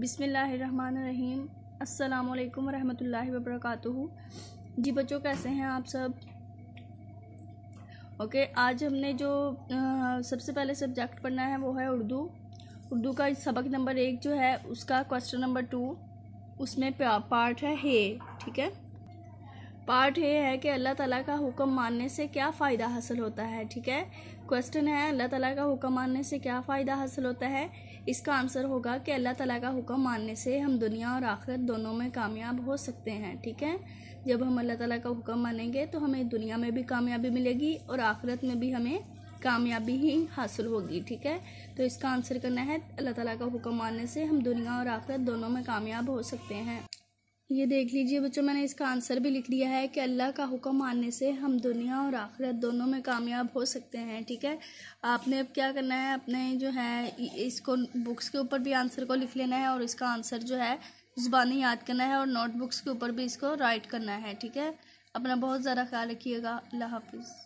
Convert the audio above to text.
बिसमीम् अल्लाम वरहमल वबरक जी बच्चों कैसे हैं आप सब ओके आज हमने जो आ, सबसे पहले सब्जेक्ट पढ़ना है वो है उर्दू उर्दू का सबक नंबर एक जो है उसका क्वेश्चन नंबर टू उसमें पार्ट है हे ठीक है पार्ट ये है कि अल्लाह ताला का हुक्म मानने से क्या फ़ायदा हासिल होता है ठीक है क्वेश्चन है अल्लाह ताला का हुक्म मानने से क्या फ़ायदा हासिल होता है इसका आंसर होगा कि अल्लाह ताला का हुक्म मानने से हम दुनिया और आखिरत दोनों में कामयाब हो सकते हैं ठीक है जब हम अल्लाह ताला का हुक्म मानेंगे तो हमें दुनिया में भी कामयाबी मिलेगी और आखिरत में भी हमें कामयाबी ही हासिल होगी ठीक है तो इसका आंसर करना है अल्लाह ताला का हुक्म मानने से हम दुनिया और आखिरत दोनों में कामयाब हो सकते हैं ये देख लीजिए बच्चों मैंने इसका आंसर भी लिख दिया है कि अल्लाह का हुक्म मानने से हम दुनिया और आखिरत दोनों में कामयाब हो सकते हैं ठीक है आपने अब क्या करना है अपने जो है इसको बुक्स के ऊपर भी आंसर को लिख लेना है और इसका आंसर जो है ज़ुबानी याद करना है और नोटबुक्स के ऊपर भी इसको राइट करना है ठीक है अपना बहुत ज़्यादा ख्याल रखिएगा अल्लाह हाफिज़